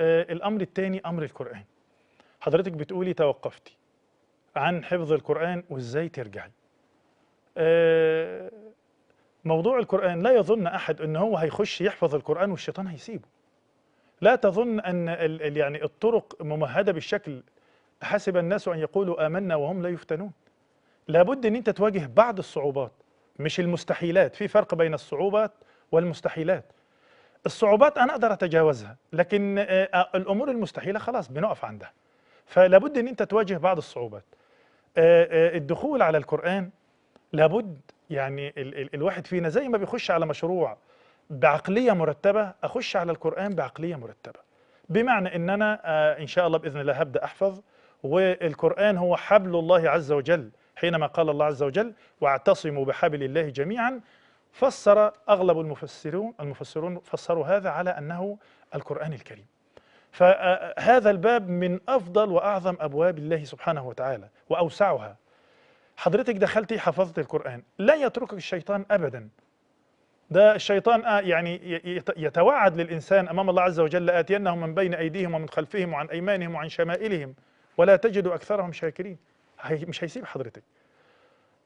آه، الامر الثاني امر القران حضرتك بتقولي توقفتي عن حفظ القران وازاي ترجعي آه، موضوع القران لا يظن احد ان هو هيخش يحفظ القران والشيطان هيسيبه لا تظن ان يعني الطرق ممهده بالشكل حسب الناس ان يقولوا امنا وهم لا يفتنون لابد ان انت تواجه بعض الصعوبات مش المستحيلات في فرق بين الصعوبات والمستحيلات الصعوبات انا اقدر اتجاوزها لكن آه، آه، الامور المستحيله خلاص بنقف عندها فلابد ان انت تواجه بعض الصعوبات آه، الدخول على القران لابد يعني ال ال الواحد فينا زي ما بيخش على مشروع بعقليه مرتبه اخش على القران بعقليه مرتبه بمعنى ان انا ان شاء الله باذن الله هبدا احفظ والقران هو حبل الله عز وجل حينما قال الله عز وجل واعتصموا بحبل الله جميعا فسر أغلب المفسرون المفسرون فسروا هذا على أنه القرآن الكريم فهذا الباب من أفضل وأعظم أبواب الله سبحانه وتعالى وأوسعها حضرتك دخلتي حفظت القرآن لا يتركك الشيطان أبدا ده الشيطان آه، يعني يتوعد للإنسان أمام الله عز وجل آتينهم من بين أيديهم ومن خلفهم وعن أيمانهم وعن شمائلهم ولا تجد أكثرهم شاكرين مش هيسيب حضرتك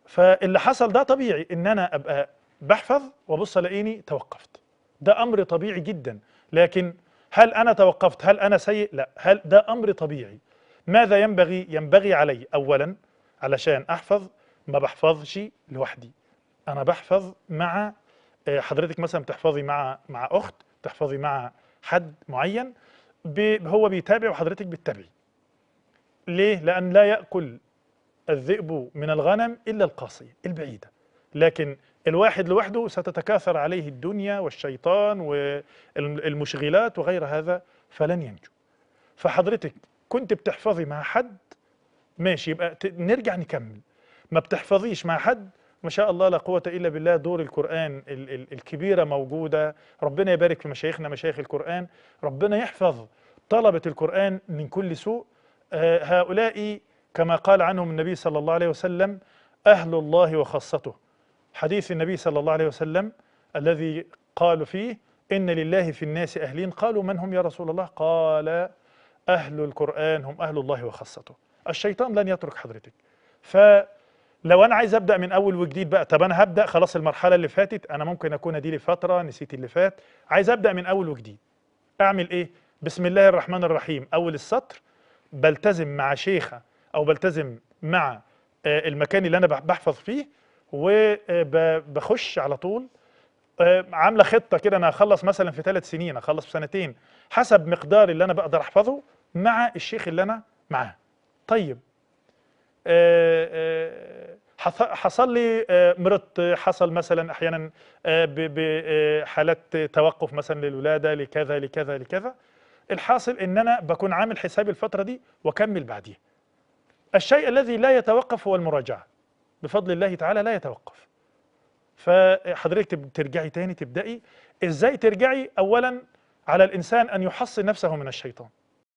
فاللي حصل ده طبيعي ان انا ابقى بحفظ وبص الاقيني توقفت ده امر طبيعي جدا لكن هل انا توقفت هل انا سيء لا هل ده امر طبيعي ماذا ينبغي ينبغي علي اولا علشان احفظ ما بحفظش لوحدي انا بحفظ مع آه، حضرتك مثلا بتحفظي مع مع اخت بتحفظي مع حد معين هو بيتابع وحضرتك بتتابعي ليه لان لا ياكل الذئب من الغنم الا القاصيه البعيده لكن الواحد لوحده ستتكاثر عليه الدنيا والشيطان والمشغلات وغير هذا فلن ينجو فحضرتك كنت بتحفظي مع حد ماشي يبقى نرجع نكمل ما بتحفظيش مع حد ما شاء الله لا قوة إلا بالله دور القرآن الكبيرة موجودة ربنا يبارك في مشايخنا مشايخ القرآن ربنا يحفظ طلبة القرآن من كل سوء آه، هؤلاء كما قال عنهم النبي صلى الله عليه وسلم أهل الله وخاصته حديث النبي صلى الله عليه وسلم الذي قالوا فيه إن لله في الناس أهلين قالوا من هم يا رسول الله قال أهل القرآن هم أهل الله وخاصته الشيطان لن يترك حضرتك فلو أنا عايز أبدأ من أول وجديد بقى طب أنا هبدأ خلاص المرحلة اللي فاتت أنا ممكن أكون دي لفترة نسيت اللي فات عايز أبدأ من أول وجديد أعمل إيه بسم الله الرحمن الرحيم أول السطر بلتزم مع شيخة أو بلتزم مع آه، المكان اللي أنا بحفظ فيه وبخش على طول آه، عامله خطه كده انا هخلص مثلا في ثلاث سنين اخلص في سنتين حسب مقدار اللي انا بقدر احفظه مع الشيخ اللي انا معاه طيب آه، آه، حصل لي مرضت حصل مثلا احيانا بحالات توقف مثلا للولاده لكذا لكذا لكذا الحاصل ان انا بكون عامل حسابي الفتره دي واكمل بعديها الشيء الذي لا يتوقف هو المراجعه بفضل الله تعالى لا يتوقف فحضرتك ترجعي تاني تبدأي ازاي ترجعي اولا على الانسان ان يحصن نفسه من الشيطان